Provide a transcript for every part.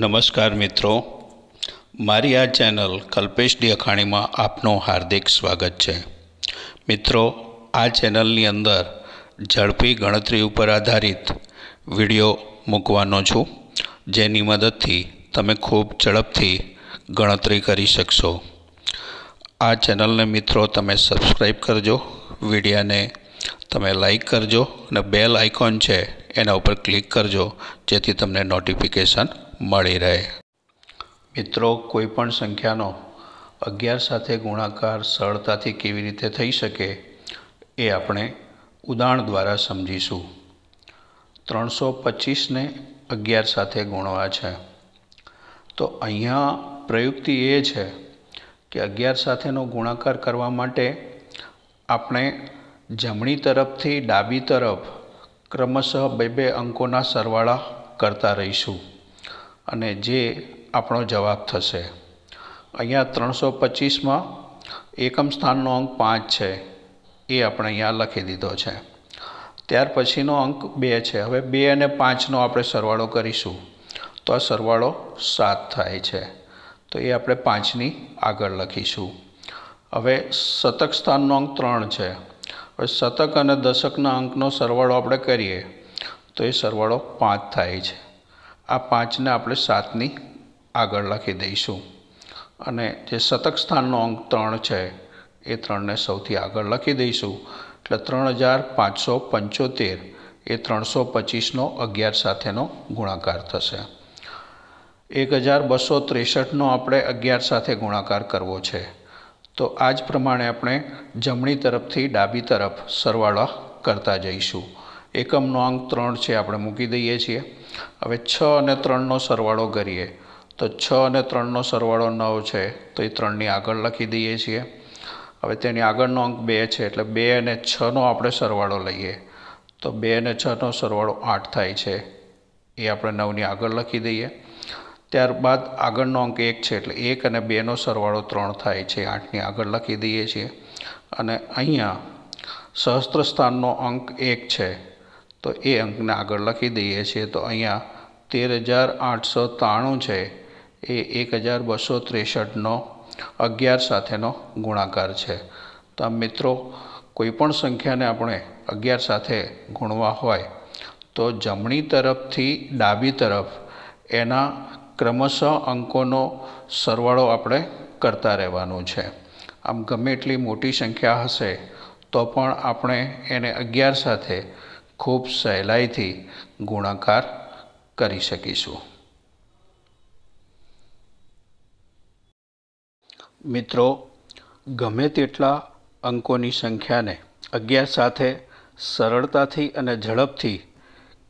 નમસ્કાર મિત્રો મારી આ ચેનલ કલ્પેશ ડી અખાણીમાં આપનું હાર્દિક સ્વાગત છે મિત્રો આ ચેનલની અંદર ઝડપી ગણતરી ઉપર આધારિત વિડીયો મૂકવાનો છું જેની મદદથી તમે ખૂબ ઝડપથી ગણતરી કરી શકશો આ ચેનલને મિત્રો તમે સબસ્ક્રાઈબ કરજો વિડીયાને તમે લાઈક કરજો અને બેલ આઇકોન છે એના ઉપર ક્લિક કરજો જેથી તમને નોટિફિકેશન મળી રહે મિત્રો કોઈપણ સંખ્યાનો અગિયાર સાથે ગુણાકાર સરળતાથી કેવી રીતે થઈ શકે એ આપણે ઉદાહરણ દ્વારા સમજીશું ત્રણસો પચીસને અગિયાર સાથે ગુણવા છે તો અહીંયા પ્રયુક્તિ એ છે કે અગિયાર સાથેનો ગુણાકાર કરવા માટે આપણે જમણી તરફથી ડાબી તરફ ક્રમશઃ બે બે અંકોના સરવાળા કરતા રહીશું અને જે આપણો જવાબ થશે અહીંયા ત્રણસો પચીસમાં એકમ સ્થાનનો અંક પાંચ છે એ આપણે અહીંયા લખી દીધો છે ત્યાર પછીનો અંક બે છે હવે બે અને પાંચનો આપણે સરવાળો કરીશું તો આ સરવાળો સાત થાય છે તો એ આપણે પાંચની આગળ લખીશું હવે શતક સ્થાનનો અંક ત્રણ છે હવે શતક અને દશકના અંકનો સરવાળો આપણે કરીએ તો એ સરવાળો પાંચ થાય છે આ પાંચને આપણે સાતની આગળ લખી દઈશું અને જે શતક સ્થાનનો અંક ત્રણ છે એ ત્રણને સૌથી આગળ લખી દઈશું એટલે ત્રણ હજાર પાંચસો પંચોતેર એ ત્રણસો પચીસનો અગિયાર સાથેનો ગુણાકાર થશે એક હજાર બસો ત્રેસઠનો આપણે અગિયાર સાથે ગુણાકાર કરવો છે તો આ જ પ્રમાણે આપણે જમણી તરફથી ડાબી તરફ સરવાળા કરતા જઈશું એકમનો અંક ત્રણ છે આપણે મૂકી દઈએ છીએ હવે છ અને ત્રણનો સરવાળો કરીએ તો છ અને ત્રણનો સરવાળો નવ છે તો એ ત્રણની આગળ લખી દઈએ છીએ હવે તેની આગળનો અંક બે છે એટલે બે અને છનો આપણે સરવાળો લઈએ તો બે અને છનો સરવાળો આઠ થાય છે એ આપણે નવની આગળ લખી દઈએ ત્યારબાદ આગળનો અંક એક છે એટલે એક અને બેનો સરવાળો ત્રણ થાય છે આઠની આગળ લખી દઈએ છીએ અને અહીંયા સહસ્ત્ર સ્થાનનો અંક એક છે તો એ અંકને આગળ લખી દઈએ છીએ તો અહીંયા તેર હજાર આઠસો ત્રાણું છે એ એક હજાર બસો ત્રેસઠનો અગિયાર સાથેનો ગુણાકાર છે તો મિત્રો કોઈપણ સંખ્યાને આપણે અગિયાર સાથે ગુણવા હોય તો જમણી તરફથી ડાબી તરફ એના ક્રમશઃ અંકોનો સરવાળો આપણે કરતા રહેવાનો છે આમ ગમે એટલી મોટી સંખ્યા હશે તો પણ આપણે એને અગિયાર સાથે ખૂબ સહેલાઈથી ગુણાકાર કરી શકીશું મિત્રો ગમે તેટલા અંકોની સંખ્યાને અગિયાર સાથે સરળતાથી અને ઝડપથી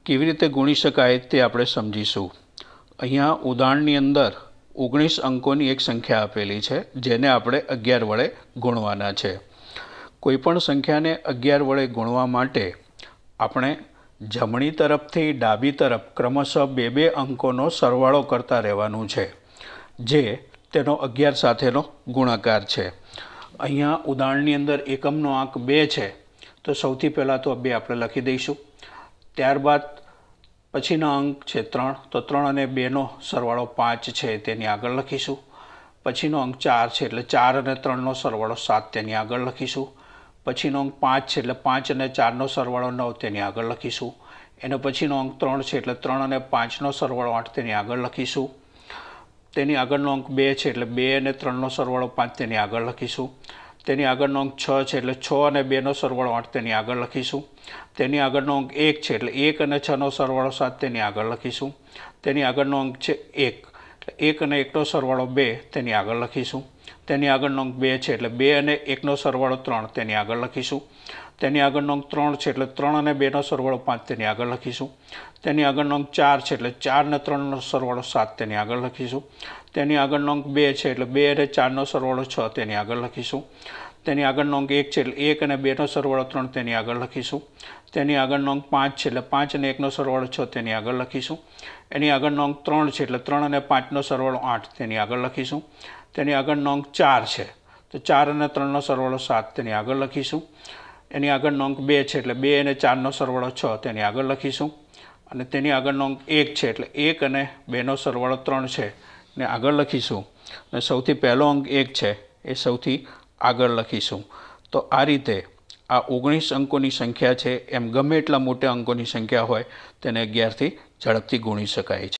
કેવી રીતે ગુણી શકાય તે આપણે સમજીશું અહીંયા ઉદાહરણની અંદર ઓગણીસ અંકોની એક સંખ્યા આપેલી છે જેને આપણે અગિયાર વડે ગુણવાના છે કોઈપણ સંખ્યાને અગિયાર વડે ગુણવા માટે આપણે જમણી તરફથી ડાબી તરફ ક્રમશઃ બે બે અંકોનો સરવાળો કરતા રહેવાનું છે જે તેનો અગિયાર સાથેનો ગુણાકાર છે અહીંયા ઉદાહરણની અંદર એકમનો આંક બે છે તો સૌથી પહેલાં તો બે આપણે લખી દઈશું ત્યારબાદ પછીનો અંક છે ત્રણ તો ત્રણ અને બેનો સરવાળો પાંચ છે તેની આગળ લખીશું પછીનો અંક ચાર છે એટલે ચાર અને ત્રણનો સરવાળો સાત તેની આગળ લખીશું પછીનો અંક પાંચ છે એટલે પાંચ અને ચારનો સરવાળો નવ તેની આગળ લખીશું એનો પછીનો અંક ત્રણ છે એટલે ત્રણ અને પાંચનો સરવાળો આઠ તેની આગળ લખીશું તેની આગળનો અંક બે છે એટલે બે અને ત્રણનો સરવાળો પાંચ તેની આગળ લખીશું તેની આગળનો અંક છ છે એટલે છ અને બેનો સરવાળો આઠ તેની આગળ લખીશું તેની આગળનો અંક એક છે એટલે એક અને છનો સરવાળો સાત તેની આગળ લખીશું તેની આગળનો અંક છે એક એટલે એક અને એકનો સરવાળો બે તેની આગળ લખીશું તેની આગળનો અંક બે છે એટલે બે અને એકનો સરવાળો ત્રણ તેની આગળ લખીશું તેની આગળનો અંક ત્રણ છે એટલે ત્રણ અને બેનો સરવાળો પાંચ તેની આગળ લખીશું તેની આગળનો અંક ચાર છે એટલે ચાર અને ત્રણનો સરવાળો સાત તેની આગળ લખીશું તેની આગળનો અંક બે છે એટલે બે અને ચારનો સરવાળો છ તેની આગળ લખીશું તેની આગળનો અંક એક છે એટલે એક અને બેનો સરવાળો ત્રણ તેની આગળ લખીશું તેની આગળનો અંક પાંચ છે એટલે પાંચ અને એકનો સરવાળો છ તેની આગળ લખીશું એની આગળનો અંક ત્રણ છે એટલે ત્રણ અને પાંચનો સરવાળો આઠ તેની આગળ લખીશું તેની આગળનો અંક ચાર છે તો ચાર અને ત્રણનો સરવાળો સાત તેની આગળ લખીશું એની આગળનો અંક બે છે એટલે બે અને ચારનો સરવાળો છ તેની આગળ લખીશું અને તેની આગળનો અંક એક છે એટલે એક અને બેનો સરવાળો ત્રણ છે ને આગળ લખીશું અને સૌથી પહેલો અંક એક છે એ સૌથી આગળ લખીશું તો આ રીતે આ ઓગણીસ અંકોની સંખ્યા છે એમ ગમે એટલા મોટા અંકોની સંખ્યા હોય તેને અગિયારથી ઝડપથી ગુણી શકાય છે